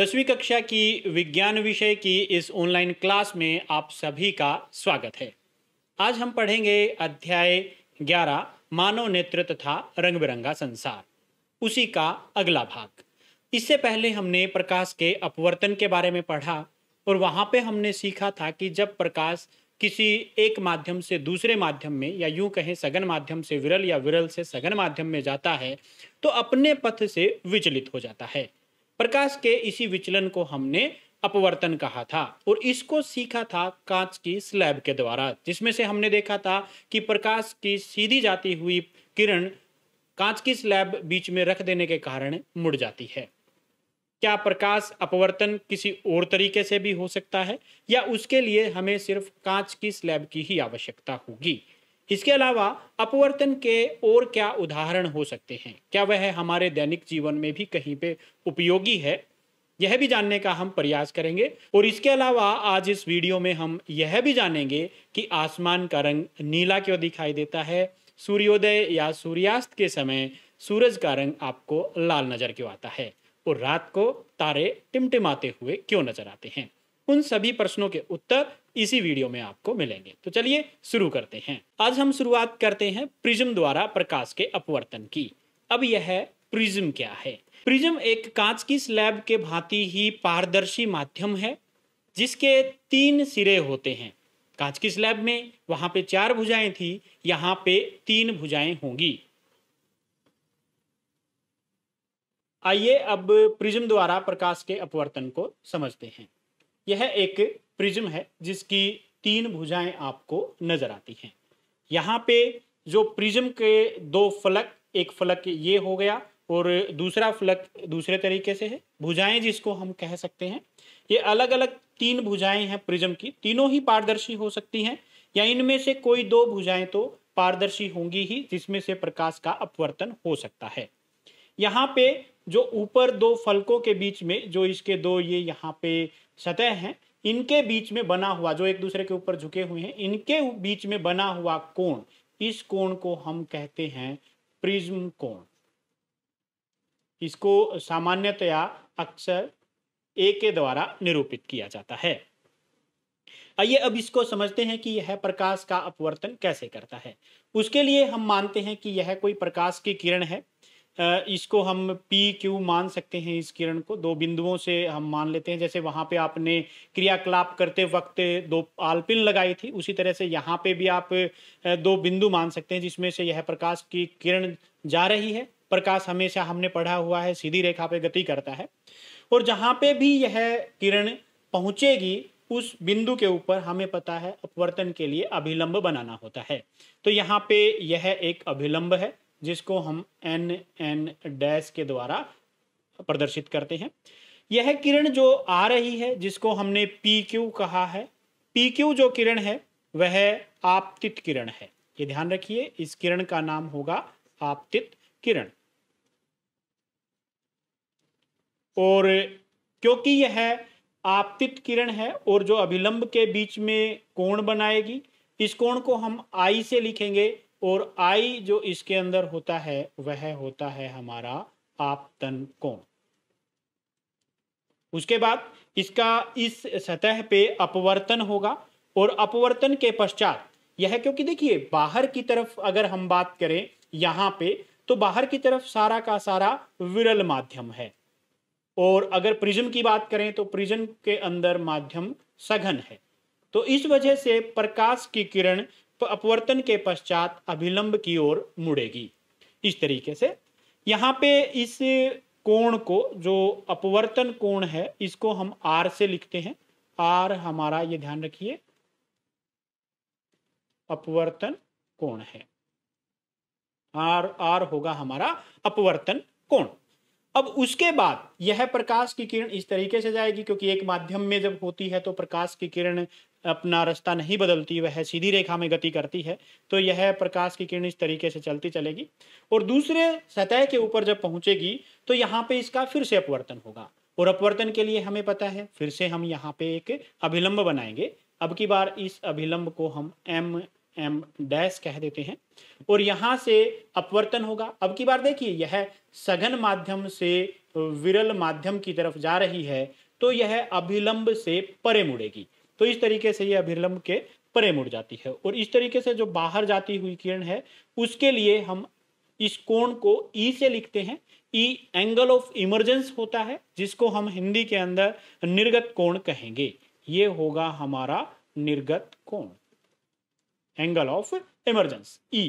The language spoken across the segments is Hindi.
दसवीं कक्षा की विज्ञान विषय की इस ऑनलाइन क्लास में आप सभी का स्वागत है आज हम पढ़ेंगे अध्याय 11 मानव नेत्र तथा रंग बिरंगा संसार उसी का अगला भाग इससे पहले हमने प्रकाश के अपवर्तन के बारे में पढ़ा और वहाँ पे हमने सीखा था कि जब प्रकाश किसी एक माध्यम से दूसरे माध्यम में या यूं कहें सघन माध्यम से विरल या विरल से सघन माध्यम में जाता है तो अपने पथ से विचलित हो जाता है प्रकाश के इसी विचलन को हमने अपवर्तन कहा था और इसको सीखा था कांच की स्लैब के द्वारा जिसमें से हमने देखा था कि प्रकाश की सीधी जाती हुई किरण कांच की स्लैब बीच में रख देने के कारण मुड़ जाती है क्या प्रकाश अपवर्तन किसी और तरीके से भी हो सकता है या उसके लिए हमें सिर्फ कांच की स्लैब की ही आवश्यकता होगी इसके अलावा अपवर्तन के और क्या उदाहरण हो सकते हैं क्या वह हमारे दैनिक जीवन में भी कहीं पे उपयोगी है यह भी जानने का हम प्रयास करेंगे और इसके अलावा आज इस वीडियो में हम यह भी जानेंगे कि आसमान का रंग नीला क्यों दिखाई देता है सूर्योदय या सूर्यास्त के समय सूरज का रंग आपको लाल नजर क्यों आता है और रात को तारे टिमटिमाते हुए क्यों नजर आते हैं उन सभी प्रश्नों के उत्तर इसी वीडियो में आपको मिलेंगे तो चलिए शुरू करते हैं आज हम शुरुआत करते हैं प्रिज्म द्वारा प्रकाश के अपवर्तन की अब यह प्रिज्म क्या है प्रिज्म एक कांच की स्लैब के भांति ही पारदर्शी माध्यम है जिसके तीन सिरे होते हैं कांच की स्लैब में वहां पे चार भुजाएं थी यहां पे तीन भुजाएं होंगी आइए अब प्रिज्म द्वारा प्रकाश के अपवर्तन को समझते हैं यह एक प्रिज्म है जिसकी तीन भुजाएं आपको नजर आती हैं यहाँ पे जो प्रिज्म के दो फलक एक फलक ये हो गया और दूसरा फलक दूसरे तरीके से है भुजाएं जिसको हम कह सकते हैं ये अलग अलग तीन भुजाएं हैं प्रिज्म की तीनों ही पारदर्शी हो सकती हैं या इनमें से कोई दो भुजाएं तो पारदर्शी होंगी ही जिसमें से प्रकाश का अपवर्तन हो सकता है यहाँ पे जो ऊपर दो फलकों के बीच में जो इसके दो ये यहाँ पे सतह हैं इनके बीच में बना हुआ जो एक दूसरे के ऊपर झुके हुए हैं इनके बीच में बना हुआ कोण इस कोण को हम कहते हैं प्रिज्म कोण इसको सामान्यतया अक्सर ए के द्वारा निरूपित किया जाता है आइए अब इसको समझते हैं कि यह प्रकाश का अपवर्तन कैसे करता है उसके लिए हम मानते हैं कि यह कोई प्रकाश की किरण है इसको हम पी क्यू मान सकते हैं इस किरण को दो बिंदुओं से हम मान लेते हैं जैसे वहां पे आपने क्रियाकलाप करते वक्त दो आलपिन लगाई थी उसी तरह से यहाँ पे भी आप दो बिंदु मान सकते हैं जिसमें से यह प्रकाश की किरण जा रही है प्रकाश हमेशा हमने पढ़ा हुआ है सीधी रेखा पे गति करता है और जहाँ पे भी यह किरण पहुंचेगी उस बिंदु के ऊपर हमें पता है अपवर्तन के लिए अभिलंब बनाना होता है तो यहाँ पे यह एक अभिलंब है जिसको हम एन एन डैश के द्वारा प्रदर्शित करते हैं यह किरण जो आ रही है जिसको हमने पी क्यू कहा है पी क्यू जो किरण है वह आपतित किरण है ये ध्यान रखिए इस किरण का नाम होगा आपतित किरण और क्योंकि यह आपतित किरण है और जो अभिलंब के बीच में कोण बनाएगी इस कोण को हम आई से लिखेंगे और आई जो इसके अंदर होता है वह होता है हमारा आप तन कोण उसके बाद इसका इस सतह पे अपवर्तन होगा और अपवर्तन के पश्चात यह क्योंकि देखिए बाहर की तरफ अगर हम बात करें यहाँ पे तो बाहर की तरफ सारा का सारा विरल माध्यम है और अगर प्रिज्म की बात करें तो प्रिज्म के अंदर माध्यम सघन है तो इस वजह से प्रकाश की किरण तो अपवर्तन के पश्चात अभिलंब की ओर मुड़ेगी इस तरीके से यहाँ पे इस कोण को जो अपवर्तन कोण है इसको हम आर से लिखते हैं आर हमारा ये ध्यान रखिए अपवर्तन कोण है आर आर होगा हमारा अपवर्तन कोण अब उसके बाद यह प्रकाश की किरण इस तरीके से जाएगी क्योंकि एक माध्यम में जब होती है तो प्रकाश की किरण अपना रास्ता नहीं बदलती वह सीधी रेखा में गति करती है तो यह प्रकाश की किरण इस तरीके से चलती चलेगी और दूसरे सतह के ऊपर जब पहुंचेगी तो यहाँ पे इसका फिर से अपवर्तन होगा और अपवर्तन के लिए हमें पता है फिर से हम यहाँ पे एक अभिलंब बनाएंगे अब की बार इस अभिलंब को हम एम एम डैश कह देते हैं और यहाँ से अपवर्तन होगा अब की बार देखिए यह सघन माध्यम से विरल माध्यम की तरफ जा रही है तो यह अभिलंब से परे मुड़ेगी तो इस तरीके से ये अभिलंब के परे मुड़ जाती है और इस तरीके से जो बाहर जाती हुई किरण है उसके लिए हम इस कोण को ई e से लिखते हैं ई एंगल ऑफ इमरजेंस होता है जिसको हम हिंदी के अंदर निर्गत कोण कहेंगे ये होगा हमारा निर्गत कोण एंगल ऑफ इमरजेंस ई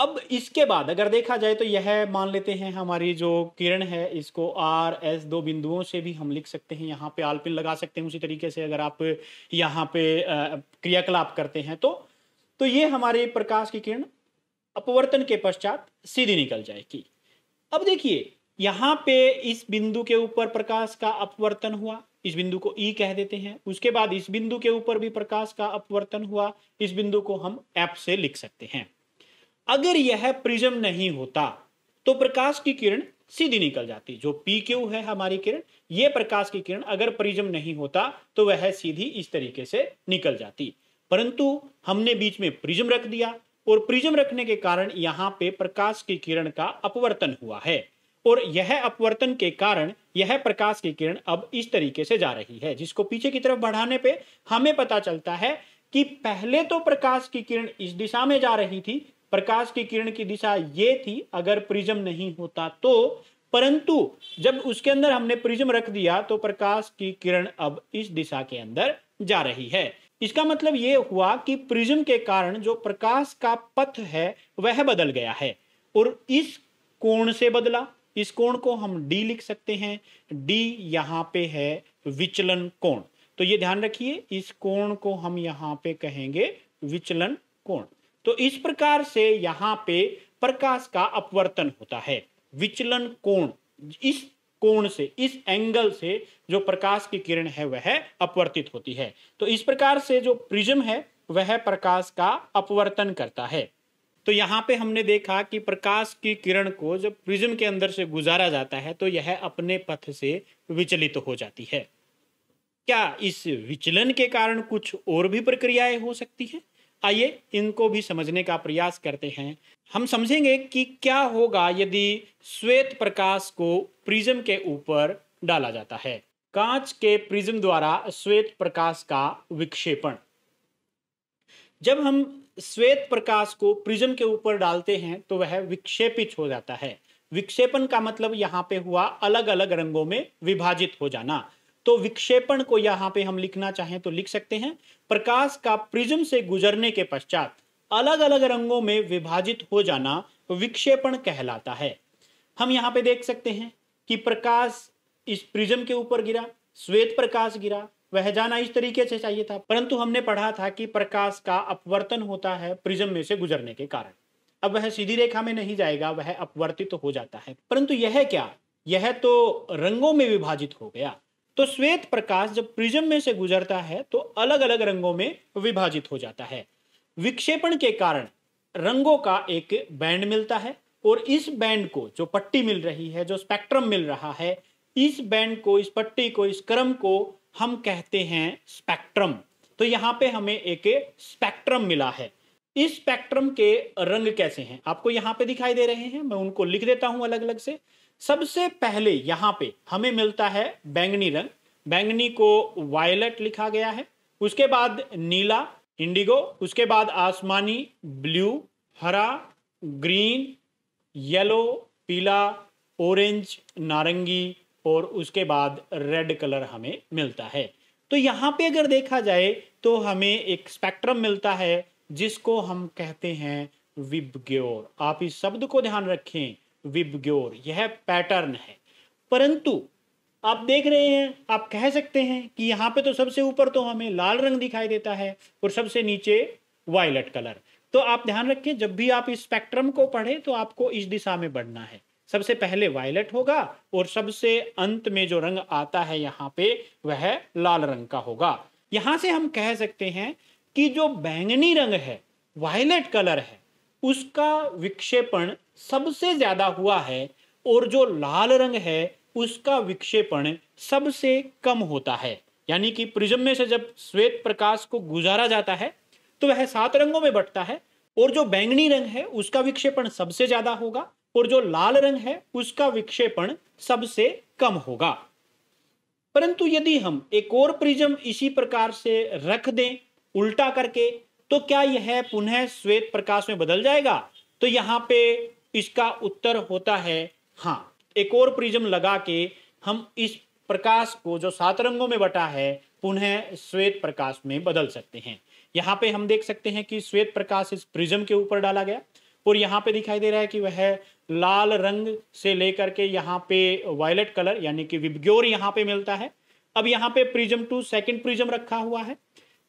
अब इसके बाद अगर देखा जाए तो यह मान लेते हैं हमारी जो किरण है इसको आर एस दो बिंदुओं से भी हम लिख सकते हैं यहाँ पे आलपिन लगा सकते हैं उसी तरीके से अगर आप यहाँ पे क्रियाकलाप करते हैं तो तो ये हमारे प्रकाश की किरण अपवर्तन के पश्चात सीधी निकल जाएगी अब देखिए यहाँ पे इस बिंदु के ऊपर प्रकाश का अपवर्तन हुआ इस बिंदु को ई e कह देते हैं उसके बाद इस बिंदु के ऊपर भी प्रकाश का अपवर्तन हुआ इस बिंदु को हम एफ से लिख सकते हैं अगर यह प्रिज्म नहीं होता तो प्रकाश की किरण सीधी निकल जाती जो पी क्यू है हमारी किरण यह प्रकाश की किरण अगर प्रिज्म नहीं होता तो वह सीधी इस तरीके से निकल जाती परंतु हमने बीच में प्रिज्म रख दिया और प्रिज्म रखने के कारण यहां पे प्रकाश की किरण का अपवर्तन हुआ है और यह अपवर्तन के कारण यह प्रकाश की किरण अब इस तरीके से जा रही है जिसको पीछे की तरफ बढ़ाने पे हमें पता चलता है कि पहले तो प्रकाश की किरण इस दिशा में जा रही थी प्रकाश की किरण की दिशा ये थी अगर प्रिज्म नहीं होता तो परंतु जब उसके अंदर हमने प्रिज्म रख दिया तो प्रकाश की किरण अब इस दिशा के अंदर जा रही है इसका मतलब ये हुआ कि प्रिज्म के कारण जो प्रकाश का पथ है वह बदल गया है और इस कोण से बदला इस कोण को हम डी लिख सकते हैं डी यहाँ पे है विचलन कोण तो ये ध्यान रखिए इस कोण को हम यहाँ पे कहेंगे विचलन कोण तो इस प्रकार से यहाँ पे प्रकाश का अपवर्तन होता है विचलन कोण इस कोण से इस एंगल से जो प्रकाश की किरण है वह अपवर्तित होती है तो इस प्रकार से जो प्रिज्म है वह प्रकाश का अपवर्तन करता है तो यहाँ पे हमने देखा कि प्रकाश की किरण को जब प्रिज्म के अंदर से गुजारा जाता है तो यह अपने पथ से विचलित हो जाती है क्या इस विचलन के कारण कुछ और भी प्रक्रियाएं हो सकती है आइए इनको भी समझने का प्रयास करते हैं हम समझेंगे कि क्या होगा यदि श्वेत प्रकाश को प्रिज्म के ऊपर डाला जाता है कांच के प्रिज्म द्वारा श्वेत प्रकाश का विक्षेपण जब हम श्वेत प्रकाश को प्रिज्म के ऊपर डालते हैं तो वह विक्षेपित हो जाता है विक्षेपण का मतलब यहाँ पे हुआ अलग अलग रंगों में विभाजित हो जाना तो विक्षेपण को यहां पे हम लिखना चाहें तो लिख सकते हैं प्रकाश का प्रिज्म से गुजरने के पश्चात अलग अलग रंगों में विभाजित हो जाना विक्षेपण कहलाता है हम यहां पे देख सकते हैं कि प्रकाश इस प्रिज्म के ऊपर गिरा श्वेत प्रकाश गिरा वह जाना इस तरीके से चाहिए था परंतु हमने पढ़ा था कि प्रकाश का अपवर्तन होता है प्रिज्म में से गुजरने के कारण अब वह सीधी रेखा में नहीं जाएगा वह अपवर्तित तो हो जाता है परंतु यह क्या यह तो रंगों में विभाजित हो गया तो श्वेत प्रकाश जब प्रिज्म में से गुजरता है तो अलग अलग रंगों में विभाजित हो जाता है विक्षेपण के कारण रंगों का एक बैंड मिलता है और इस बैंड को जो पट्टी मिल रही है जो स्पेक्ट्रम मिल रहा है इस बैंड को इस पट्टी को इस क्रम को हम कहते हैं स्पेक्ट्रम तो यहाँ पे हमें एक स्पेक्ट्रम मिला है इस स्पेक्ट्रम के रंग कैसे हैं आपको यहाँ पे दिखाई दे रहे हैं मैं उनको लिख देता हूँ अलग अलग से सबसे पहले यहाँ पे हमें मिलता है बैंगनी रंग बैंगनी को वायलट लिखा गया है उसके बाद नीला इंडिगो उसके बाद आसमानी ब्लू हरा ग्रीन येलो पीला ऑरेंज नारंगी और उसके बाद रेड कलर हमें मिलता है तो यहाँ पे अगर देखा जाए तो हमें एक स्पेक्ट्रम मिलता है जिसको हम कहते हैं विबग्योर आप इस शब्द को ध्यान रखें विबग्योर यह पैटर्न है परंतु आप देख रहे हैं आप कह सकते हैं कि यहाँ पे तो सबसे ऊपर तो हमें लाल रंग दिखाई देता है और सबसे नीचे वायलट कलर तो आप ध्यान रखें जब भी आप इस स्पेक्ट्रम को पढ़ें तो आपको इस दिशा में बढ़ना है सबसे पहले वायलट होगा और सबसे अंत में जो रंग आता है यहाँ पे वह लाल रंग का होगा यहाँ से हम कह सकते हैं कि जो बैंगनी रंग है वायलट कलर है उसका विक्षेपण सबसे ज़्यादा हुआ है और जो लाल रंग है उसका विक्षेपण सबसे कम होता है यानी कि प्रिज्म में से जब श्वेत प्रकाश को गुजारा जाता है तो वह सात रंगों में बटता है और जो बैंगनी रंग है उसका विक्षेपण सबसे ज्यादा होगा और जो लाल रंग है उसका विक्षेपण सबसे कम होगा परंतु यदि हम एक और प्रिज्म इसी प्रकार से रख दें उल्टा करके तो क्या यह पुनः श्वेत प्रकाश में बदल जाएगा तो यहां पे इसका उत्तर होता है हाँ एक और प्रिज्म लगा के हम इस प्रकाश को जो सात रंगों में बटा है पुनः श्वेत प्रकाश में बदल सकते हैं यहाँ पे हम देख सकते हैं कि श्वेत प्रकाश इस प्रिज्म के ऊपर डाला गया और यहाँ पे दिखाई दे रहा है कि वह लाल रंग से लेकर के यहाँ पे वायलेट कलर यानी कि विबग्योर यहाँ पे मिलता है अब यहाँ पे प्रिज्म टू सेकंड प्रिज्म रखा हुआ है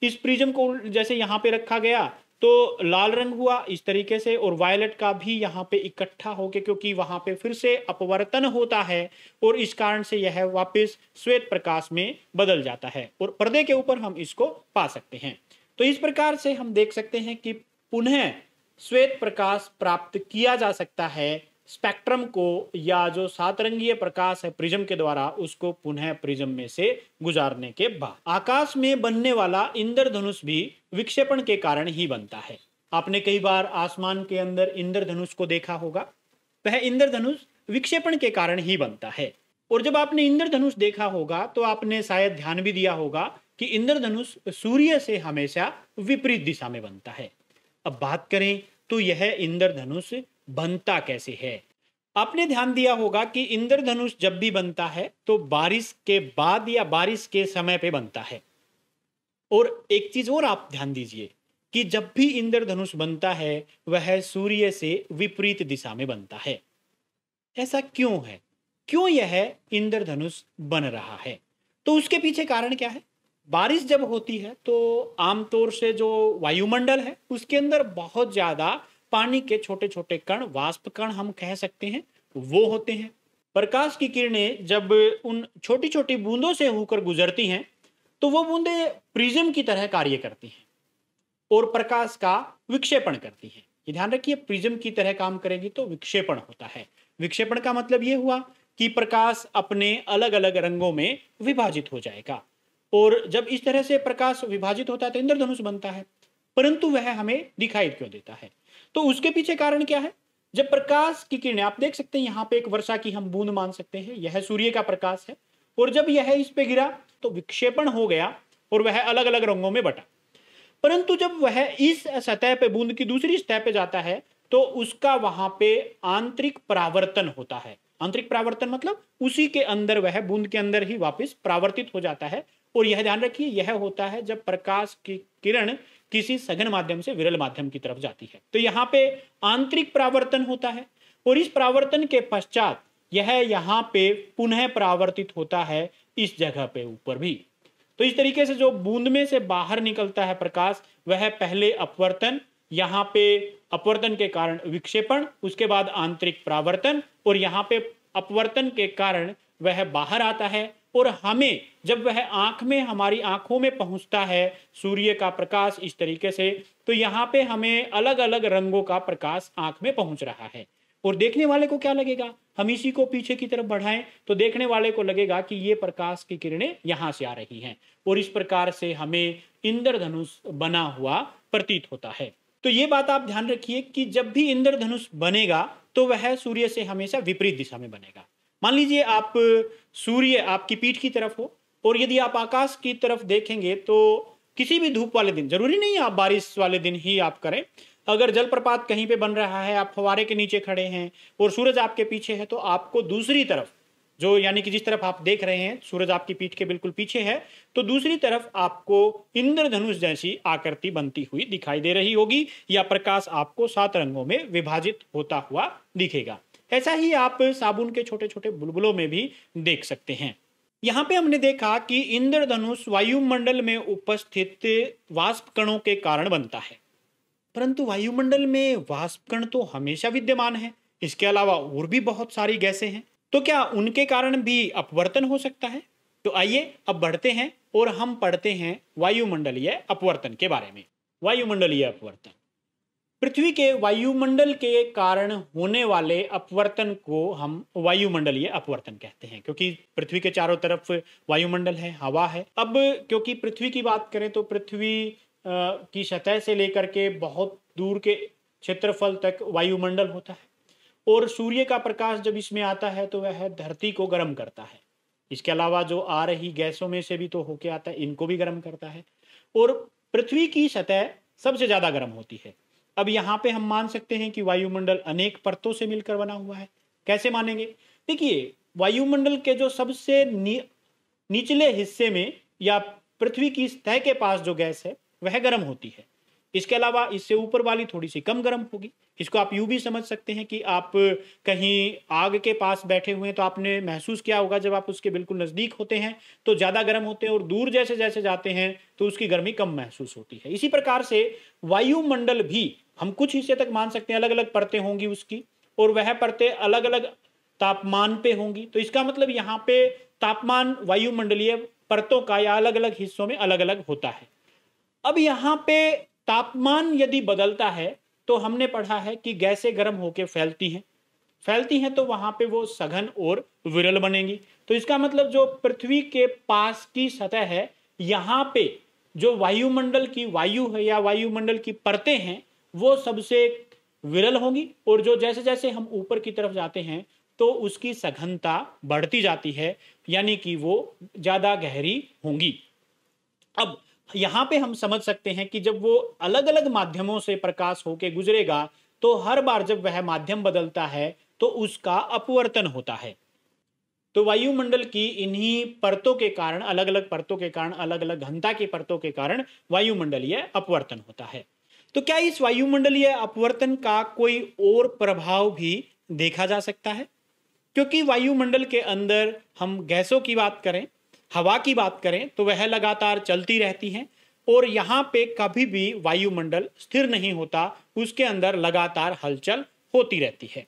इस प्रिज्म को जैसे यहाँ पे रखा गया तो लाल रंग हुआ इस तरीके से और वायलेट का भी यहाँ पे इकट्ठा होके क्योंकि वहां पे फिर से अपवर्तन होता है और इस कारण से यह वापस श्वेत प्रकाश में बदल जाता है और पर्दे के ऊपर हम इसको पा सकते हैं तो इस प्रकार से हम देख सकते हैं कि पुनः श्वेत प्रकाश प्राप्त किया जा सकता है स्पेक्ट्रम को या जो सातरंगीय प्रकाश है प्रिज्म के द्वारा उसको पुनः प्रिज्म में से गुजारने के बाद आकाश में बनने वाला इंद्रधनुष भी विक्षेपण के कारण ही बनता है आपने कई बार आसमान के अंदर इंद्रधनुष को देखा होगा वह इंद्रधनुष विक्षेपण के कारण ही बनता है और जब आपने इंद्रधनुष देखा होगा तो आपने शायद ध्यान भी दिया होगा कि इंद्रधनुष सूर्य से हमेशा विपरीत दिशा में बनता है अब बात करें तो यह इंद्रधनुष बनता कैसे है आपने ध्यान दिया होगा कि इंद्रधनुष जब भी बनता है तो बारिश के बाद या बारिश के समय पे बनता है और एक चीज और आप ध्यान दीजिए कि जब भी इंद्रधनुष बनता है वह सूर्य से विपरीत दिशा में बनता है ऐसा क्यों है क्यों यह इंद्रधनुष बन रहा है तो उसके पीछे कारण क्या है बारिश जब होती है तो आमतौर से जो वायुमंडल है उसके अंदर बहुत ज्यादा पानी के छोटे छोटे कण वाष्प कण हम कह सकते हैं वो होते हैं प्रकाश की किरणें जब उन छोटी छोटी बूंदों से होकर गुजरती हैं तो वो बूंदें प्रिज्म की तरह कार्य करती हैं और प्रकाश का विक्षेपण करती हैं ये ध्यान रखिए प्रिज्म की तरह काम करेगी तो विक्षेपण होता है विक्षेपण का मतलब ये हुआ कि प्रकाश अपने अलग अलग रंगों में विभाजित हो जाएगा और जब इस तरह से प्रकाश विभाजित होता है तो इंद्रधनुष बनता है परंतु वह हमें दिखाई क्यों देता है तो उसके पीछे कारण क्या है जब प्रकाश की किरण आप देख सकते हैं यहाँ पे एक वर्षा की हम बूंद मान सकते हैं यह सूर्य का प्रकाश है और जब यह इस पे गिरा तो विक्षेपण हो गया और वह अलग अलग रंगों में बटा परंतु जब वह इस सतह पे बूंद की दूसरी सतह पे जाता है तो उसका वहां पे आंतरिक परावर्तन होता है आंतरिक परावर्तन मतलब उसी के अंदर वह बूंद के अंदर ही वापिस परावर्तित हो जाता है और यह ध्यान रखिए यह होता है जब प्रकाश की किरण किसी सघन माध्यम से विरल माध्यम की तरफ जाती है तो यहाँ पे आंतरिक प्रावर्तन होता है और इस प्रावर्तन के पश्चात यह यहाँ पे पुनः प्रावर्तित होता है इस जगह पे ऊपर भी तो इस तरीके से जो बूंद में से बाहर निकलता है प्रकाश वह पहले अपवर्तन यहाँ पे अपवर्तन के कारण विक्षेपण उसके बाद आंतरिक प्रावर्तन और यहाँ पे अपवर्तन के कारण वह बाहर आता है और हमें जब वह आंख में हमारी आंखों में पहुंचता है सूर्य का प्रकाश इस तरीके से तो यहाँ पे हमें अलग अलग रंगों का प्रकाश आंख में पहुंच रहा है और देखने वाले को क्या लगेगा हम इसी को पीछे की तरफ बढ़ाएं तो देखने वाले को लगेगा कि ये प्रकाश की किरणें यहाँ से आ रही हैं और इस प्रकार से हमें इंद्रधनुष बना हुआ प्रतीत होता है तो ये बात आप ध्यान रखिए कि जब भी इंद्रधनुष बनेगा तो वह सूर्य से हमेशा विपरीत दिशा में बनेगा मान लीजिए आप सूर्य आपकी पीठ की तरफ हो और यदि आप आकाश की तरफ देखेंगे तो किसी भी धूप वाले दिन जरूरी नहीं आप बारिश वाले दिन ही आप करें अगर जलप्रपात कहीं पे बन रहा है आप फवारे के नीचे खड़े हैं और सूरज आपके पीछे है तो आपको दूसरी तरफ जो यानी कि जिस तरफ आप देख रहे हैं सूरज आपकी पीठ के बिल्कुल पीछे है तो दूसरी तरफ आपको इंद्रधनुष जैसी आकृति बनती हुई दिखाई दे रही होगी या प्रकाश आपको सात रंगों में विभाजित होता हुआ दिखेगा ऐसा ही आप साबुन के छोटे छोटे बुलबुलों में भी देख सकते हैं यहाँ पे हमने देखा कि इंद्रधनुष वायुमंडल में उपस्थित वाष्प कणों के कारण बनता है परंतु वायुमंडल में वाष्प कण तो हमेशा विद्यमान है इसके अलावा और भी बहुत सारी गैसें हैं तो क्या उनके कारण भी अपवर्तन हो सकता है तो आइए अब बढ़ते हैं और हम पढ़ते हैं वायुमंडलीय अपवर्तन के बारे में वायुमंडलीय अपवर्तन पृथ्वी के वायुमंडल के कारण होने वाले अपवर्तन को हम वायुमंडलीय अपवर्तन कहते हैं क्योंकि पृथ्वी के चारों तरफ वायुमंडल है हवा है अब क्योंकि पृथ्वी की बात करें तो पृथ्वी की सतह से लेकर के बहुत दूर के क्षेत्रफल तक वायुमंडल होता है और सूर्य का प्रकाश जब इसमें आता है तो वह धरती को गर्म करता है इसके अलावा जो आ रही गैसों में से भी तो होके आता है इनको भी गर्म करता है और पृथ्वी की सतह सबसे ज़्यादा गर्म होती है अब यहाँ पे हम मान सकते हैं कि वायुमंडल अनेक परतों से मिलकर बना हुआ है कैसे मानेंगे देखिए वायुमंडल के जो सबसे नी, निचले हिस्से में या पृथ्वी की सतह के पास जो गैस है वह गर्म होती है इसके अलावा इससे ऊपर वाली थोड़ी सी कम गर्म होगी इसको आप यूं भी समझ सकते हैं कि आप कहीं आग के पास बैठे हुए हैं तो आपने महसूस किया होगा जब आप उसके बिल्कुल नज़दीक होते हैं तो ज़्यादा गर्म होते हैं और दूर जैसे जैसे जाते हैं तो उसकी गर्मी कम महसूस होती है इसी प्रकार से वायुमंडल भी हम कुछ हिस्से तक मान सकते हैं अलग अलग परतें होंगी उसकी और वह परतें अलग अलग तापमान पे होंगी तो इसका मतलब यहाँ पे तापमान वायुमंडलीय परतों का या अलग अलग हिस्सों में अलग अलग होता है अब यहाँ पे तापमान यदि बदलता है तो हमने पढ़ा है कि गैसें गर्म होकर फैलती हैं फैलती हैं तो वहाँ पे वो सघन और विरल बनेंगी तो इसका मतलब जो पृथ्वी के पास की सतह है यहाँ पे जो वायुमंडल की वायु है या वायुमंडल की परतें हैं वो सबसे विरल होंगी और जो जैसे जैसे हम ऊपर की तरफ जाते हैं तो उसकी सघनता बढ़ती जाती है यानी कि वो ज़्यादा गहरी होंगी अब यहाँ पे हम समझ सकते हैं कि जब वो अलग अलग माध्यमों से प्रकाश होके गुजरेगा तो हर बार जब वह माध्यम बदलता है तो उसका अपवर्तन होता है तो वायुमंडल की इन्हीं परतों के कारण अलग अलग परतों के कारण अलग अलग घनता की परतों के कारण वायुमंडलीय अपवर्तन होता है तो क्या इस वायुमंडलीय अपवर्तन का कोई और प्रभाव भी देखा जा सकता है क्योंकि वायुमंडल के अंदर हम गैसों की बात करें हवा की बात करें तो वह लगातार चलती रहती हैं और यहाँ पे कभी भी वायुमंडल स्थिर नहीं होता उसके अंदर लगातार हलचल होती रहती है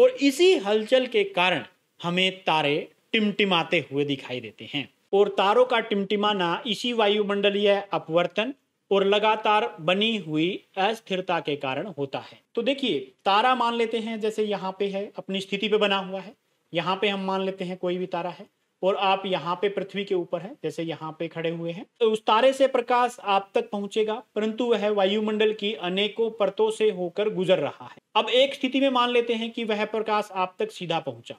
और इसी हलचल के कारण हमें तारे टिमटिमाते हुए दिखाई देते हैं और तारों का टिमटिमाना इसी वायुमंडलीय अपवर्तन और लगातार बनी हुई अस्थिरता के कारण होता है तो देखिए तारा मान लेते हैं जैसे यहाँ पे है अपनी स्थिति पे बना हुआ है यहाँ पे हम मान लेते हैं कोई भी तारा है और आप यहाँ पे पृथ्वी के ऊपर है जैसे यहाँ पे खड़े हुए हैं तो उस तारे से प्रकाश आप तक पहुंचेगा परंतु वह वायुमंडल की अनेकों परतों से होकर गुजर रहा है अब एक स्थिति में मान लेते हैं कि वह प्रकाश आप तक सीधा पहुंचा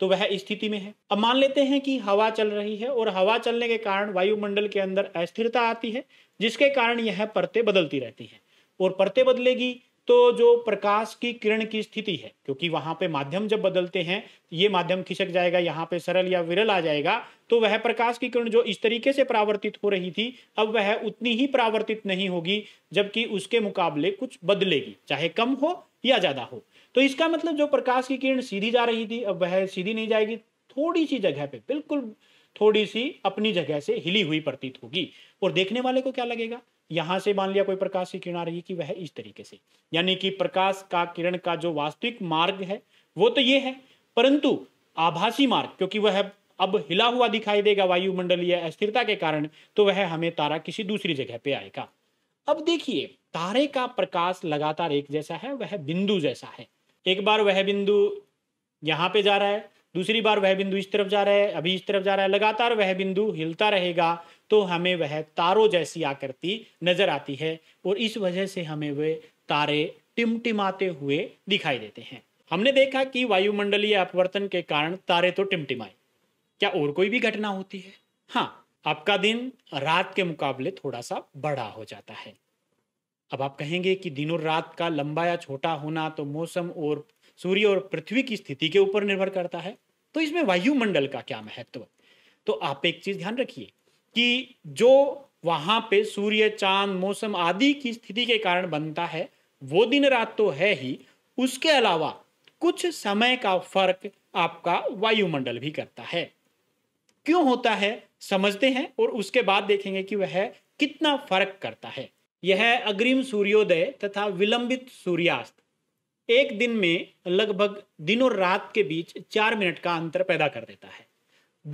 तो वह स्थिति में है अब मान लेते हैं कि हवा चल रही है और हवा चलने के कारण वायुमंडल के अंदर अस्थिरता आती है जिसके कारण यह परतें बदलती रहती हैं और परतें बदलेगी तो जो प्रकाश की किरण की स्थिति है क्योंकि वहां पे माध्यम जब बदलते हैं ये माध्यम खिसक जाएगा यहाँ पे सरल या विरल आ जाएगा तो वह प्रकाश की किरण जो इस तरीके से परावर्तित हो रही थी अब वह उतनी ही परावर्तित नहीं होगी जबकि उसके मुकाबले कुछ बदलेगी चाहे कम हो या ज्यादा हो तो इसका मतलब जो प्रकाश की किरण सीधी जा रही थी अब वह सीधी नहीं जाएगी थोड़ी सी जगह पे बिल्कुल थोड़ी सी अपनी जगह से हिली हुई प्रतीत होगी और देखने वाले को क्या लगेगा यहां से मान लिया कोई प्रकाश की किरण आ रही है कि वह इस तरीके से यानी कि प्रकाश का किरण का जो वास्तविक मार्ग है वो तो ये है परंतु आभासी मार्ग क्योंकि वह अब हिला हुआ दिखाई देगा वायुमंडलीय अस्थिरता के कारण तो वह हमें तारा किसी दूसरी जगह पे आएगा अब देखिए तारे का प्रकाश लगातार एक जैसा है वह बिंदु जैसा है एक बार वह बिंदु यहाँ पे जा रहा है दूसरी बार वह बिंदु इस तरफ जा रहा है अभी इस तरफ जा रहा है लगातार वह बिंदु हिलता रहेगा तो हमें वह तारों जैसी आकृति नजर आती है और इस वजह से हमें वे तारे टिमटिमाते हुए दिखाई देते हैं हमने देखा कि वायुमंडलीय अपवर्तन के कारण तारे तो टिमटिमाए क्या और कोई भी घटना होती है हाँ आपका दिन रात के मुकाबले थोड़ा सा बड़ा हो जाता है अब आप कहेंगे कि दिन और रात का लंबा या छोटा होना तो मौसम और सूर्य और पृथ्वी की स्थिति के ऊपर निर्भर करता है तो इसमें वायुमंडल का क्या महत्व तो आप एक चीज ध्यान रखिए कि जो वहां पे सूर्य चांद मौसम आदि की स्थिति के कारण बनता है वो दिन रात तो है ही उसके अलावा कुछ समय का फर्क आपका वायुमंडल भी करता है क्यों होता है समझते हैं और उसके बाद देखेंगे कि वह कितना फर्क करता है यह अग्रिम सूर्योदय तथा विलंबित सूर्यास्त एक दिन में लगभग दिन और रात के बीच चार मिनट का अंतर पैदा कर देता है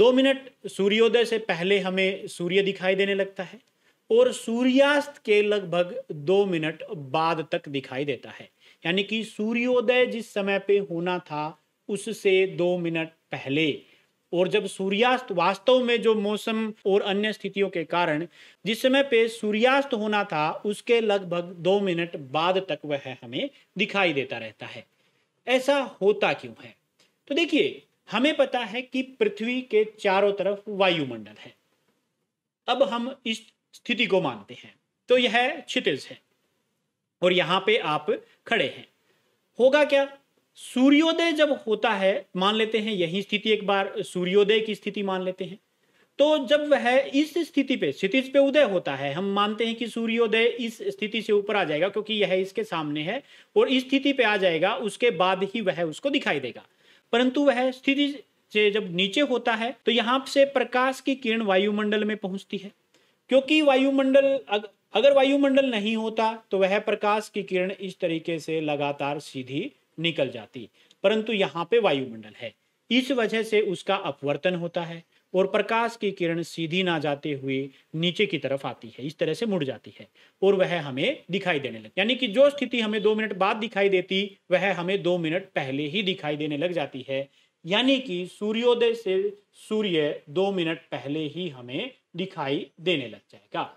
दो मिनट सूर्योदय से पहले हमें सूर्य दिखाई देने लगता है और सूर्यास्त के लगभग दो मिनट बाद तक दिखाई देता है यानी कि सूर्योदय जिस समय पे होना था उससे दो मिनट पहले और जब सूर्यास्त वास्तव में जो मौसम और अन्य स्थितियों के कारण जिस समय पे सूर्यास्त होना था उसके लगभग दो मिनट बाद तक वह हमें दिखाई देता रहता है ऐसा होता क्यों है तो देखिए हमें पता है कि पृथ्वी के चारों तरफ वायुमंडल है अब हम इस स्थिति को मानते हैं तो यह क्षितिज है और यहाँ पे आप खड़े हैं होगा क्या सूर्योदय जब होता है मान लेते हैं यही स्थिति एक बार सूर्योदय की स्थिति मान लेते हैं तो जब वह इस स्थिति पे स्थिति पे उदय होता है हम मानते हैं कि सूर्योदय इस स्थिति से ऊपर आ जाएगा क्योंकि यह इसके सामने है और इस स्थिति पे आ जाएगा उसके बाद ही वह उसको दिखाई देगा परंतु वह स्थिति से जब नीचे होता है तो यहाँ से प्रकाश की किरण वायुमंडल में पहुंचती है क्योंकि वायुमंडल अगर वायुमंडल नहीं होता तो वह प्रकाश की किरण इस तरीके से लगातार सीधी निकल जाती परंतु यहाँ पे वायुमंडल है इस वजह से उसका अपवर्तन होता है और प्रकाश की किरण सीधी ना जाते हुए नीचे की तरफ आती है इस तरह से मुड़ जाती है और वह हमें दिखाई देने लग यानी कि जो स्थिति हमें दो मिनट बाद दिखाई देती वह हमें दो मिनट पहले ही दिखाई देने लग जाती है यानी कि सूर्योदय से सूर्य दो मिनट पहले ही हमें दिखाई देने लग जाएगा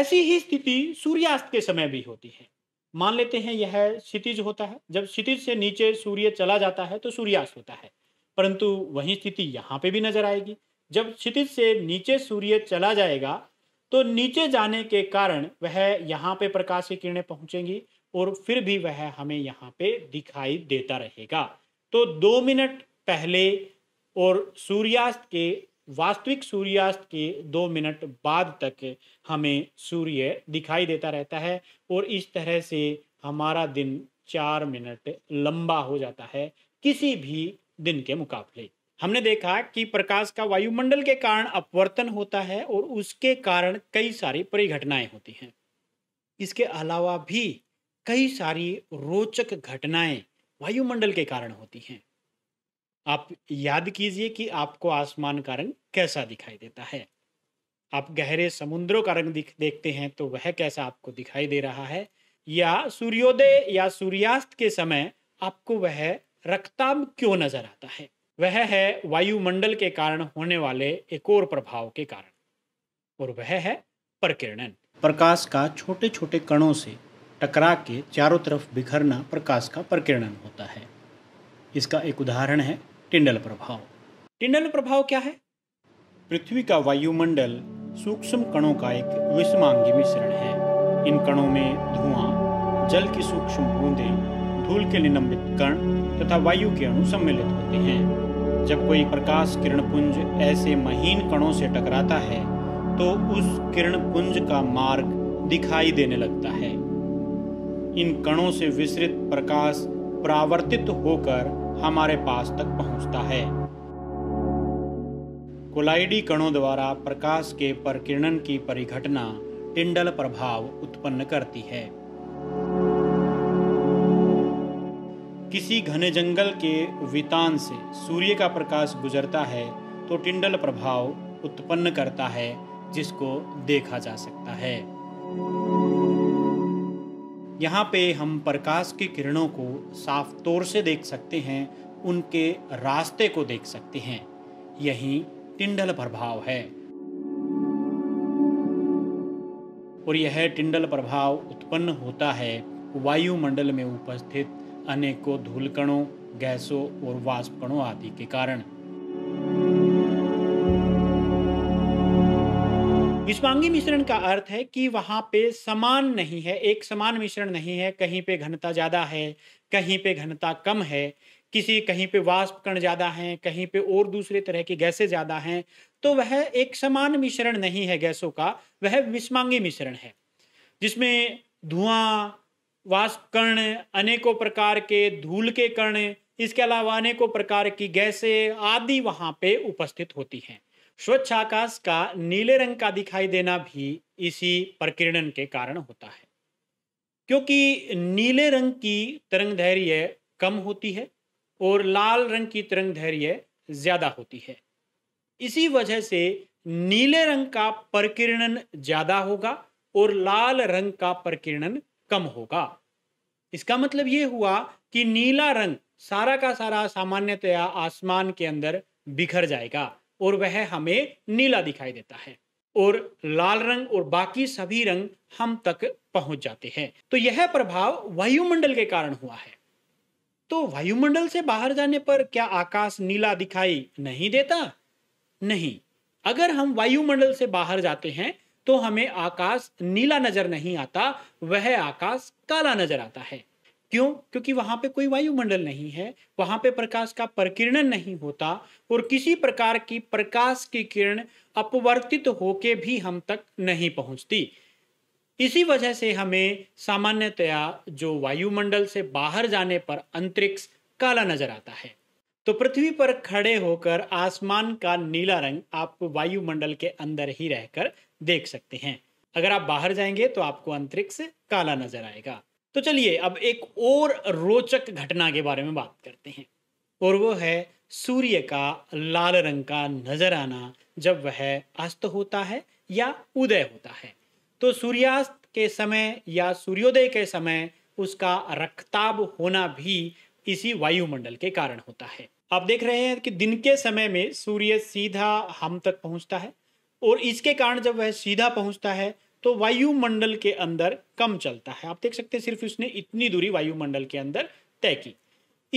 ऐसी ही स्थिति सूर्यास्त के समय भी होती है मान लेते हैं यह क्षितिज होता है जब क्षितिज से नीचे सूर्य चला जाता है तो सूर्यास्त होता है परंतु वही स्थिति यहाँ पे भी नजर आएगी जब क्षितिज से नीचे सूर्य चला जाएगा तो नीचे जाने के कारण वह यहाँ पे प्रकाश की किरणें पहुंचेंगी और फिर भी वह हमें यहाँ पे दिखाई देता रहेगा तो दो मिनट पहले और सूर्यास्त के वास्तविक सूर्यास्त के दो मिनट बाद तक हमें सूर्य दिखाई देता रहता है और इस तरह से हमारा दिन चार मिनट लंबा हो जाता है किसी भी दिन के मुकाबले हमने देखा कि प्रकाश का वायुमंडल के कारण अपवर्तन होता है और उसके कारण कई सारी परिघटनाएं होती हैं इसके अलावा भी कई सारी रोचक घटनाएं वायुमंडल के कारण होती हैं आप याद कीजिए कि आपको आसमान का रंग कैसा दिखाई देता है आप गहरे समुद्रों का रंग देखते हैं तो वह कैसा आपको दिखाई दे रहा है या सूर्योदय या सूर्यास्त के समय आपको वह रक्ताम क्यों नजर आता है वह है वायुमंडल के कारण होने वाले एक और प्रभाव के कारण और वह है प्रकिरणन प्रकाश का छोटे छोटे कणों से टकरा के चारों तरफ बिखरना प्रकाश का प्रकिरणन होता है इसका एक उदाहरण है टिंडल प्रभाव टिंडल प्रभाव क्या है पृथ्वी का वायुमंडल सूक्ष्म कणों का एक विषमांगी मिश्रण है इन कणों में धुआं जल की सूक्ष्म बूंदें धूल के निलंबित कण तथा वायु के अणु सम्मिलित होते हैं जब कोई प्रकाश किरण पुंज ऐसे महीन कणों से टकराता है तो उस किरण पुंज का मार्ग दिखाई देने लगता है इन कणों से विसरित प्रकाश प्रावर्तित होकर हमारे पास तक पहुंचता है कोलाइडी कणों द्वारा प्रकाश के प्रकीर्णन की परिघटना टिंडल प्रभाव उत्पन्न करती है किसी घने जंगल के वितान से सूर्य का प्रकाश गुजरता है तो टिंडल प्रभाव उत्पन्न करता है जिसको देखा जा सकता है यहाँ पे हम प्रकाश की किरणों को साफ तौर से देख सकते हैं उनके रास्ते को देख सकते हैं यही टिंडल प्रभाव है और यह टिंडल प्रभाव उत्पन्न होता है वायुमंडल में उपस्थित अनेकों धूलकणों गैसों और वाष्पकणों आदि के कारण विश्वांगी मिश्रण का अर्थ है कि वहाँ पे समान नहीं है एक समान मिश्रण नहीं है कहीं पे घनता ज़्यादा है कहीं पे घनता कम है किसी कहीं पे वाष्प कण ज़्यादा हैं कहीं पे और दूसरे तरह की गैसें ज़्यादा हैं तो वह एक समान मिश्रण नहीं है गैसों का वह विषमांगी मिश्रण है जिसमें धुआं वाष्प कण अनेकों प्रकार के धूल के कण इसके अलावा अनेकों प्रकार की गैसें आदि वहाँ पे उपस्थित होती हैं स्वच्छ आकाश का नीले रंग का दिखाई देना भी इसी प्रकीर्णन के कारण होता है क्योंकि नीले रंग की तरंग धैर्य कम होती है और लाल रंग की तरंग धैर्य ज़्यादा होती है इसी वजह से नीले रंग का प्रकीर्णन ज़्यादा होगा और लाल रंग का प्रकीर्णन कम होगा इसका मतलब ये हुआ कि नीला रंग सारा का सारा सामान्यतया आसमान के अंदर बिखर जाएगा और वह हमें नीला दिखाई देता है और लाल रंग और बाकी सभी रंग हम तक पहुंच जाते हैं तो यह प्रभाव वायुमंडल के कारण हुआ है तो वायुमंडल से बाहर जाने पर क्या आकाश नीला दिखाई नहीं देता नहीं अगर हम वायुमंडल से बाहर जाते हैं तो हमें आकाश नीला नजर नहीं आता वह आकाश काला नजर आता है क्यों क्योंकि वहां पे कोई वायुमंडल नहीं है वहां पे प्रकाश का प्रकीर्णन नहीं होता और किसी प्रकार की प्रकाश की किरण अपवर्तित होके भी हम तक नहीं पहुंचती इसी वजह से हमें सामान्यतया जो वायुमंडल से बाहर जाने पर अंतरिक्ष काला नजर आता है तो पृथ्वी पर खड़े होकर आसमान का नीला रंग आप वायुमंडल के अंदर ही रहकर देख सकते हैं अगर आप बाहर जाएंगे तो आपको अंतरिक्ष काला नजर आएगा तो चलिए अब एक और रोचक घटना के बारे में बात करते हैं और वो है सूर्य का लाल रंग का नजर आना जब वह अस्त होता है या उदय होता है तो सूर्यास्त के समय या सूर्योदय के समय उसका रक्ताब होना भी इसी वायुमंडल के कारण होता है आप देख रहे हैं कि दिन के समय में सूर्य सीधा हम तक पहुंचता है और इसके कारण जब वह सीधा पहुंचता है तो वायुमंडल के अंदर कम चलता है आप देख सकते हैं सिर्फ उसने इतनी दूरी वायुमंडल के अंदर तय की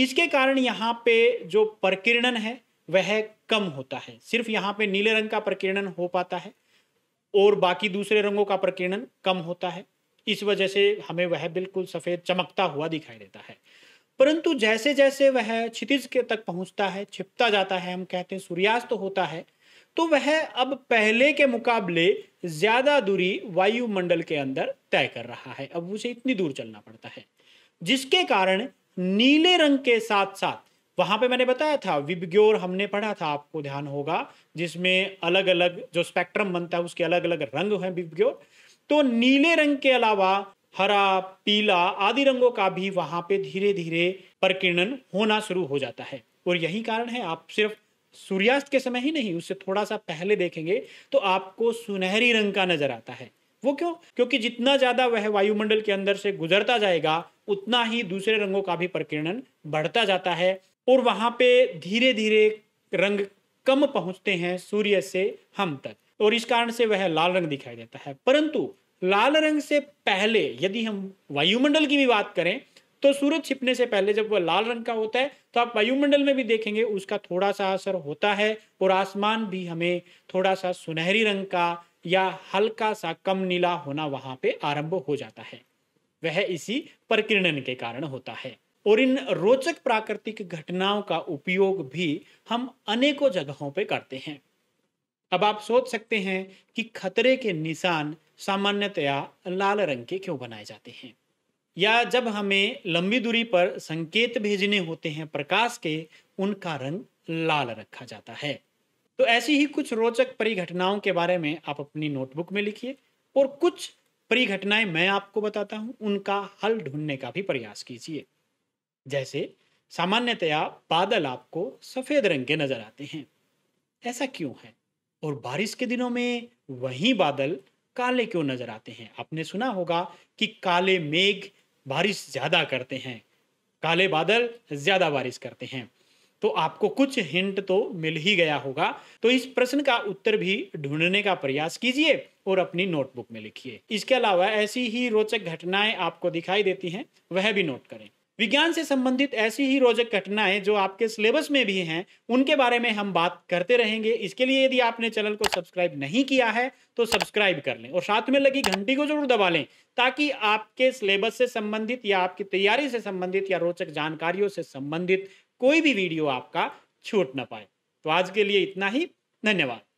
इसके कारण यहाँ पे जो प्रकीर्णन है वह कम होता है सिर्फ यहाँ पे नीले रंग का प्रकीर्णन हो पाता है और बाकी दूसरे रंगों का प्रकीर्णन कम होता है इस वजह से हमें वह बिल्कुल सफ़ेद चमकता हुआ दिखाई देता है परंतु जैसे जैसे वह क्षितिज के तक पहुंचता है छिपता जाता है हम कहते हैं सूर्यास्त होता है तो वह अब पहले के मुकाबले ज़्यादा दूरी वायुमंडल के अंदर तय कर रहा है अब उसे इतनी दूर चलना पड़ता है जिसके कारण नीले रंग के साथ साथ वहां पे मैंने बताया था विबग्योर हमने पढ़ा था आपको ध्यान होगा जिसमें अलग अलग जो स्पेक्ट्रम बनता है उसके अलग अलग रंग हैं विबग्योर तो नीले रंग के अलावा हरा पीला आदि रंगों का भी वहां पे धीरे धीरे प्रकीर्णन होना शुरू हो जाता है और यही कारण है आप सिर्फ सूर्यास्त के समय ही नहीं उससे थोड़ा सा पहले देखेंगे तो आपको सुनहरी रंग का नजर आता है वो क्यों क्योंकि जितना ज्यादा वह वायुमंडल के अंदर से गुजरता जाएगा उतना ही दूसरे रंगों का भी प्रकीर्णन बढ़ता जाता है और वहां पे धीरे धीरे रंग कम पहुंचते हैं सूर्य से हम तक और इस कारण से वह लाल रंग दिखाई देता है परंतु लाल रंग से पहले यदि हम वायुमंडल की भी बात करें तो सूरज छिपने से पहले जब वह लाल रंग का होता है तो आप वायुमंडल में भी देखेंगे उसका थोड़ा सा असर होता है और आसमान भी हमें थोड़ा सा सुनहरी रंग का या हल्का सा कम नीला होना वहां पे आरंभ हो जाता है वह इसी प्रकीर्णन के कारण होता है और इन रोचक प्राकृतिक घटनाओं का उपयोग भी हम अनेकों जगहों पे करते हैं अब आप सोच सकते हैं कि खतरे के निशान सामान्यतया लाल रंग के क्यों बनाए जाते हैं या जब हमें लंबी दूरी पर संकेत भेजने होते हैं प्रकाश के उनका रंग लाल रखा जाता है तो ऐसी ही कुछ रोचक परिघटनाओं के बारे में आप अपनी नोटबुक में लिखिए और कुछ परिघटनाएं मैं आपको बताता हूं उनका हल ढूंढने का भी प्रयास कीजिए जैसे सामान्यतया बादल आपको सफेद रंग के नजर आते हैं ऐसा क्यों है और बारिश के दिनों में वही बादल काले क्यों नजर आते हैं आपने सुना होगा कि काले मेघ बारिश ज़्यादा करते हैं काले बादल ज़्यादा बारिश करते हैं तो आपको कुछ हिंट तो मिल ही गया होगा तो इस प्रश्न का उत्तर भी ढूंढने का प्रयास कीजिए और अपनी नोटबुक में लिखिए इसके अलावा ऐसी ही रोचक घटनाएं आपको दिखाई देती हैं वह भी नोट करें विज्ञान से संबंधित ऐसी ही रोचक घटनाएं जो आपके सिलेबस में भी हैं उनके बारे में हम बात करते रहेंगे इसके लिए यदि आपने चैनल को सब्सक्राइब नहीं किया है तो सब्सक्राइब कर लें और साथ में लगी घंटी को जरूर दबा लें ताकि आपके सिलेबस से संबंधित या आपकी तैयारी से संबंधित या रोचक जानकारियों से संबंधित कोई भी वीडियो आपका छूट ना पाए तो आज के लिए इतना ही धन्यवाद